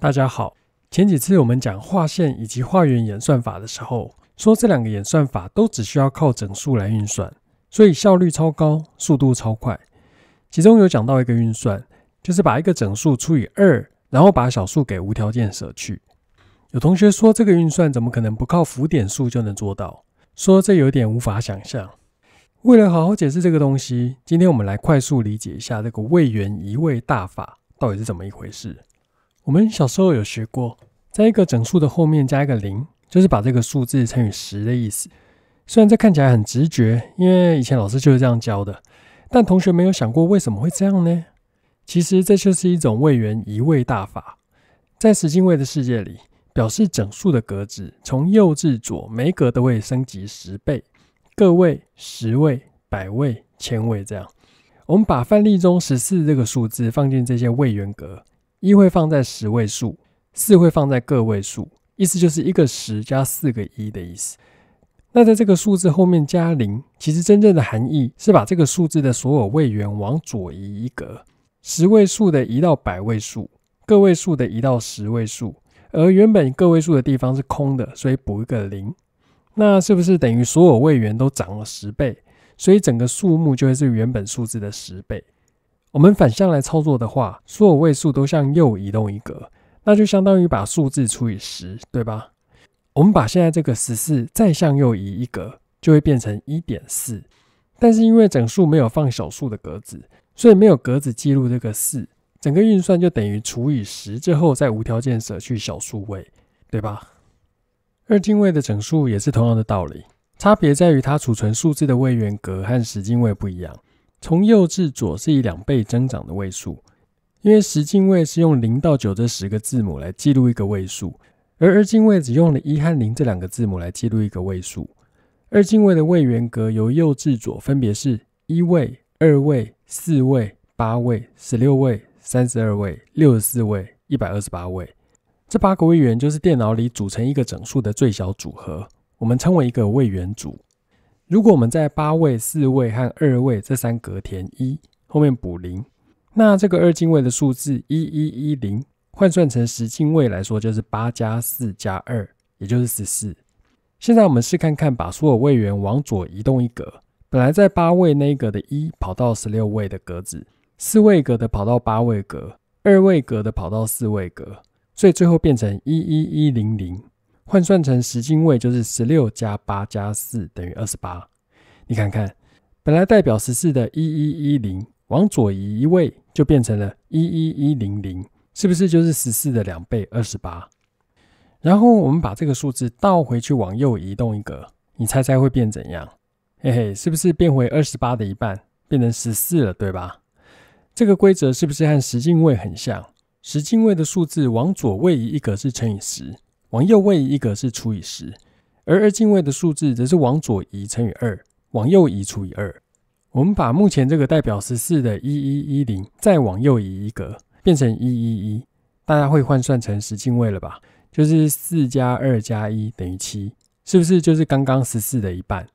大家好，前几次我们讲画线以及画圆演算法的时候，说这两个演算法都只需要靠整数来运算，所以效率超高，速度超快。其中有讲到一个运算，就是把一个整数除以二，然后把小数给无条件舍去。有同学说这个运算怎么可能不靠浮点数就能做到？说这有点无法想象。为了好好解释这个东西，今天我们来快速理解一下这个位元移位大法到底是怎么一回事。我们小时候有学过，在一个整数的后面加一个零，就是把这个数字乘以十的意思。虽然这看起来很直觉，因为以前老师就是这样教的，但同学没有想过为什么会这样呢？其实这就是一种位元移位大法。在十进位的世界里，表示整数的格子从右至左，每格都会升级十倍，个位、十位、百位、千位这样。我们把范例中十四这个数字放进这些位元格。一会放在十位数，四会放在个位数，意思就是一个十加四个一的意思。那在这个数字后面加零，其实真正的含义是把这个数字的所有位元往左移一格，十位数的移到百位数，个位数的移到十位数，而原本个位数的地方是空的，所以补一个零。那是不是等于所有位元都涨了十倍？所以整个数目就会是原本数字的十倍。我们反向来操作的话，所有位数都向右移动一格，那就相当于把数字除以十，对吧？我们把现在这个十四再向右移一格，就会变成一点四。但是因为整数没有放小数的格子，所以没有格子记录这个四，整个运算就等于除以十之后再无条件舍去小数位，对吧？二进位的整数也是同样的道理，差别在于它储存数字的位元格和十进位不一样。从右至左是以两倍增长的位数，因为十进位是用零到九这十个字母来记录一个位数，而二进位只用了一和零这两个字母来记录一个位数。二进位的位元格由右至左分别是：一位、二位、四位、八位、十六位、三十二位、六十四位、一百二十八位。这八个位元就是电脑里组成一个整数的最小组合，我们称为一个位元组。如果我们在八位、四位和二位这三格填一，后面补零，那这个二进位的数字一一一零，换算成十进位来说就是八加四加二，也就是十四。现在我们试看看，把所有位元往左移动一格，本来在八位那一格的一跑到十六位的格子，四位格的跑到八位格，二位格的跑到四位格，所以最后变成一一一零零。换算成十进位就是十六加八加四等于二十八。你看看，本来代表十四的一一一零往左移一位，就变成了一一一零零，是不是就是十四的两倍二十八？然后我们把这个数字倒回去往右移动一格，你猜猜会变怎样？嘿嘿，是不是变回二十八的一半，变成十四了，对吧？这个规则是不是和十进位很像？十进位的数字往左位移一格是乘以十。往右位一格是除以十，而二进位的数字则是往左移乘以二，往右移除以二。我们把目前这个代表十四的一一一零，再往右移一格，变成一一一，大家会换算成十进位了吧？就是四加二加一等于七，是不是就是刚刚十四的一半？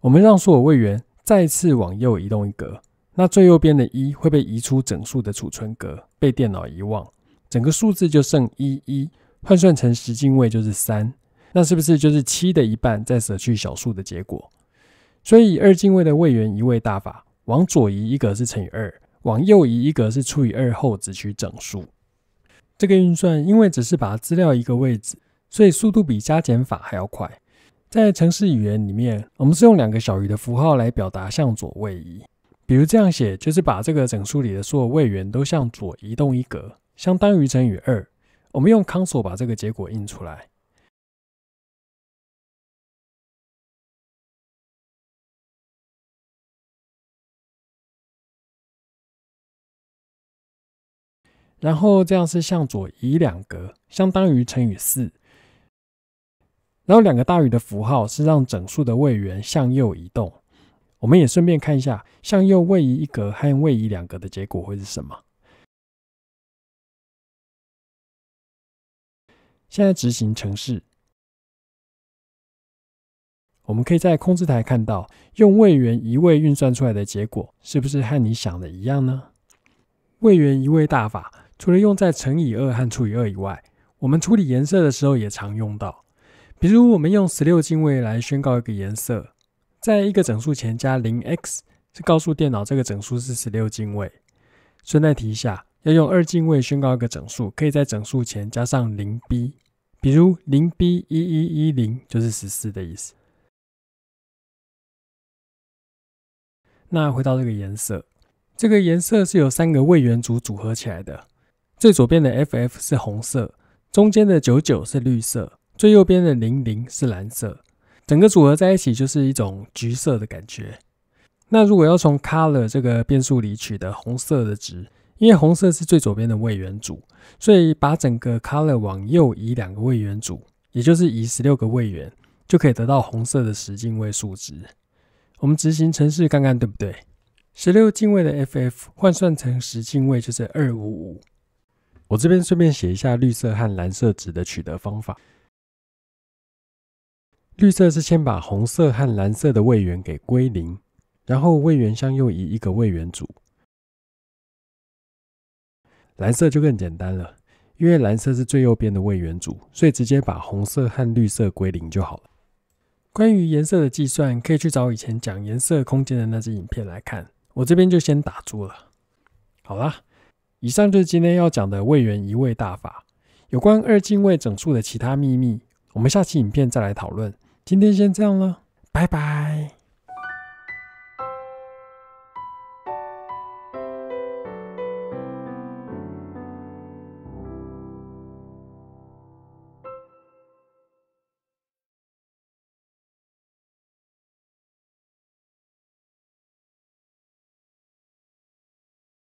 我们让所有位元再次往右移动一格，那最右边的一会被移出整数的储存格，被电脑遗忘，整个数字就剩一一。换算成十进位就是三，那是不是就是七的一半再舍去小数的结果？所以二进位的位元移位大法，往左移一格是乘以二，往右移一格是除以二后只取整数。这个运算因为只是把资料一个位置，所以速度比加减法还要快。在程式语言里面，我们是用两个小于的符号来表达向左位移，比如这样写，就是把这个整数里的所有位元都向左移动一格，相当于乘以二。我们用 console 把这个结果印出来，然后这样是向左移两格，相当于乘以四。然后两个大于的符号是让整数的位元向右移动。我们也顺便看一下，向右位移一格和位移两格的结果会是什么。现在执行程式，我们可以在控制台看到用位元移位运算出来的结果，是不是和你想的一样呢？位元移位大法除了用在乘以二和除以二以外，我们处理颜色的时候也常用到。比如我们用十六进位来宣告一个颜色，在一个整数前加零 x，是告诉电脑这个整数是十六进位。顺带提一下，要用二进位宣告一个整数，可以在整数前加上零 b。比如零 b 一一一零就是十四的意思。那回到这个颜色，这个颜色是由三个位元组组合起来的，最左边的 ff 是红色，中间的九九是绿色，最右边的零零是蓝色，整个组合在一起就是一种橘色的感觉。那如果要从 color 这个变数里取得红色的值。因为红色是最左边的位元组，所以把整个 color 往右移两个位元组，也就是移十六个位元，就可以得到红色的十进位数值。我们执行程式看看对不对。十六进位的 FF 换算成十进位就是二五五。我这边顺便写一下绿色和蓝色值的取得方法。绿色是先把红色和蓝色的位元给归零，然后位元向右移一个位元组。蓝色就更简单了，因为蓝色是最右边的位元组，所以直接把红色和绿色归零就好了。关于颜色的计算，可以去找以前讲颜色空间的那支影片来看。我这边就先打住了。好啦，以上就是今天要讲的位元移位大法。有关二进位整数的其他秘密，我们下期影片再来讨论。今天先这样了，拜拜。